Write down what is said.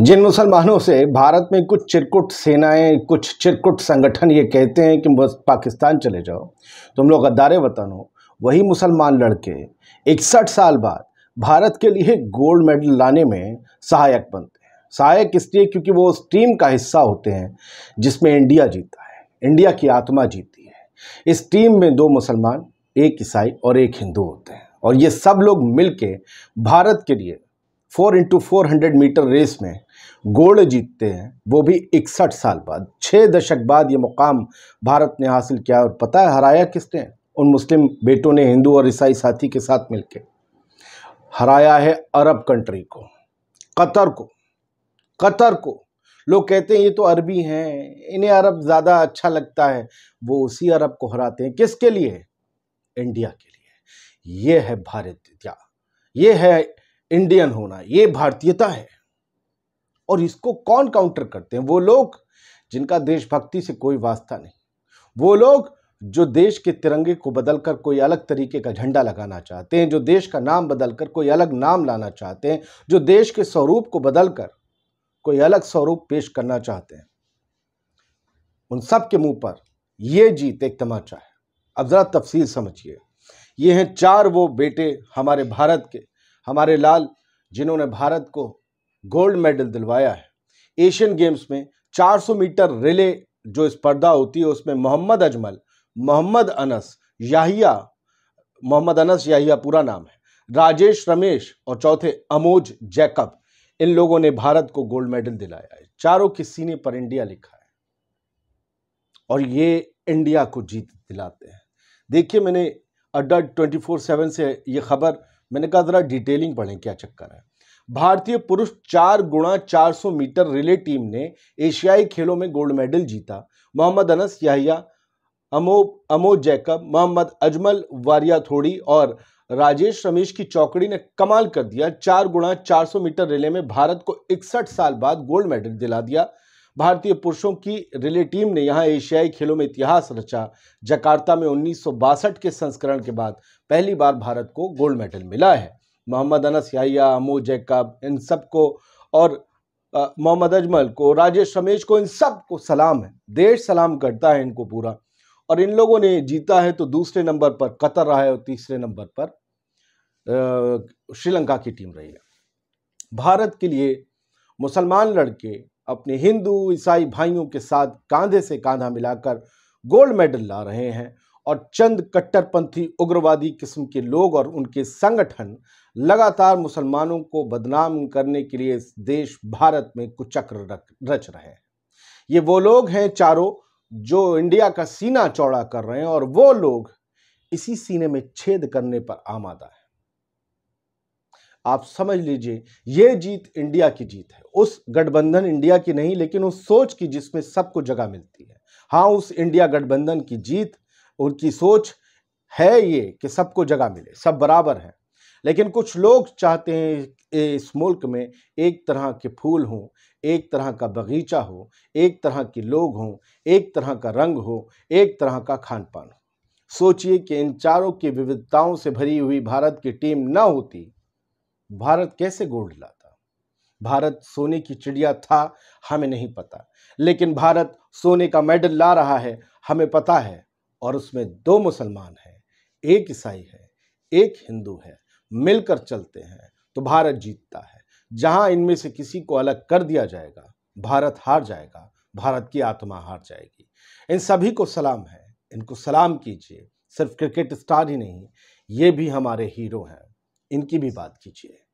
जिन मुसलमानों से भारत में कुछ चिरकुट सेनाएं कुछ चिरकुट संगठन ये कहते हैं कि पाकिस्तान चले जाओ तुम लोग गद्दार वतन हो वही मुसलमान लड़के इकसठ साल बाद भारत के लिए गोल्ड मेडल लाने में सहायक बनते हैं सहायक इसलिए क्योंकि वो उस टीम का हिस्सा होते हैं जिसमें इंडिया जीता है इंडिया की आत्मा जीती है इस टीम में दो मुसलमान एक ईसाई और एक हिंदू होते हैं और ये सब लोग मिलके भारत के लिए four into four hundred metre race में गोल्ड जीतते हैं वो भी इकसठ साल बाद छः दशक बाद ये मुकाम भारत ने हासिल किया और पता है हराया किसने उन मुस्लिम बेटों ने हिंदू और ईसाई साथी के साथ मिलकर हराया है अरब कंट्री को कतर को कतर को लोग कहते हैं ये तो अरबी हैं इन्हें अरब ज़्यादा अच्छा लगता है वो उसी अरब को हराते हैं किसके लिए इंडिया के लिए ये है भारत ये है इंडियन होना ये भारतीयता है और इसको कौन काउंटर करते हैं वो लोग जिनका देशभक्ति से कोई वास्ता नहीं वो लोग जो देश के तिरंगे को बदलकर कोई अलग तरीके का झंडा लगाना चाहते हैं जो देश का नाम बदलकर कोई अलग नाम लाना चाहते हैं जो देश के स्वरूप को बदलकर कोई अलग स्वरूप पेश करना चाहते हैं उन सब के मुंह पर यह जीत एक तमाचा है अब ज़रा तफसील समझिए ये हैं चार वो बेटे हमारे भारत के हमारे लाल जिन्होंने भारत को गोल्ड मेडल दिलवाया है एशियन गेम्स में 400 मीटर रिले जो स्पर्धा होती है उसमें मोहम्मद अजमल मोहम्मद अनस याहिया मोहम्मद अनस याहिया पूरा नाम है राजेश रमेश और चौथे अमोज जैकब इन लोगों ने भारत को गोल्ड मेडल दिलाया है चारों के सीने पर इंडिया लिखा है और ये इंडिया को जीत दिलाते हैं देखिए मैंने अड्डा ट्वेंटी फोर सेवन से ये खबर मैंने कहा ज़रा डिटेलिंग पढ़ें क्या चक्कर है भारतीय पुरुष चार गुणा चार सौ मीटर रिले टीम ने एशियाई खेलों में गोल्ड मेडल जीता मोहम्मद अनस याहिया अमो अमो जैकब मोहम्मद अजमल वारिया थोड़ी और राजेश रमेश की चौकड़ी ने कमाल कर दिया चार गुणा चार सौ मीटर रिले में भारत को इकसठ साल बाद गोल्ड मेडल दिला दिया भारतीय पुरुषों की रिले टीम ने यहाँ एशियाई खेलों में इतिहास रचा जकार्ता में उन्नीस के संस्करण के बाद पहली बार भारत को गोल्ड मेडल मिला है मोहम्मद अनस याहिया अमो जैकब इन सबको और मोहम्मद अजमल को राजेश रमेश को इन सब को सलाम है देश सलाम करता है इनको पूरा और इन लोगों ने जीता है तो दूसरे नंबर पर कतर रहा है और तीसरे नंबर पर श्रीलंका की टीम रही है भारत के लिए मुसलमान लड़के अपने हिंदू ईसाई भाइयों के साथ कांधे से कांधा मिलाकर गोल्ड मेडल ला रहे हैं और चंद कट्टरपंथी उग्रवादी किस्म के लोग और उनके संगठन लगातार मुसलमानों को बदनाम करने के लिए इस देश भारत में कुचक्र रच रहे हैं ये वो लोग हैं चारों जो इंडिया का सीना चौड़ा कर रहे हैं और वो लोग इसी सीने में छेद करने पर आमादा है आप समझ लीजिए ये जीत इंडिया की जीत है उस गठबंधन इंडिया की नहीं लेकिन उस सोच की जिसमें सबको जगह मिलती है हाँ उस इंडिया गठबंधन की जीत उनकी सोच है ये कि सबको जगह मिले सब बराबर है लेकिन कुछ लोग चाहते हैं इस मुल्क में एक तरह के फूल हों एक तरह का बगीचा हो एक तरह के लोग हों एक तरह का रंग हो एक तरह का खान पान हो सोचिए कि इन चारों की विविधताओं से भरी हुई भारत की टीम ना होती भारत कैसे गोल्ड लाता भारत सोने की चिड़िया था हमें नहीं पता लेकिन भारत सोने का मेडल ला रहा है हमें पता है और उसमें दो मुसलमान हैं एक ईसाई है एक हिंदू है मिलकर चलते हैं तो भारत जीतता है जहां इनमें से किसी को अलग कर दिया जाएगा भारत हार जाएगा भारत की आत्मा हार जाएगी इन सभी को सलाम है इनको सलाम कीजिए सिर्फ क्रिकेट स्टार ही नहीं ये भी हमारे हीरो हैं इनकी भी बात कीजिए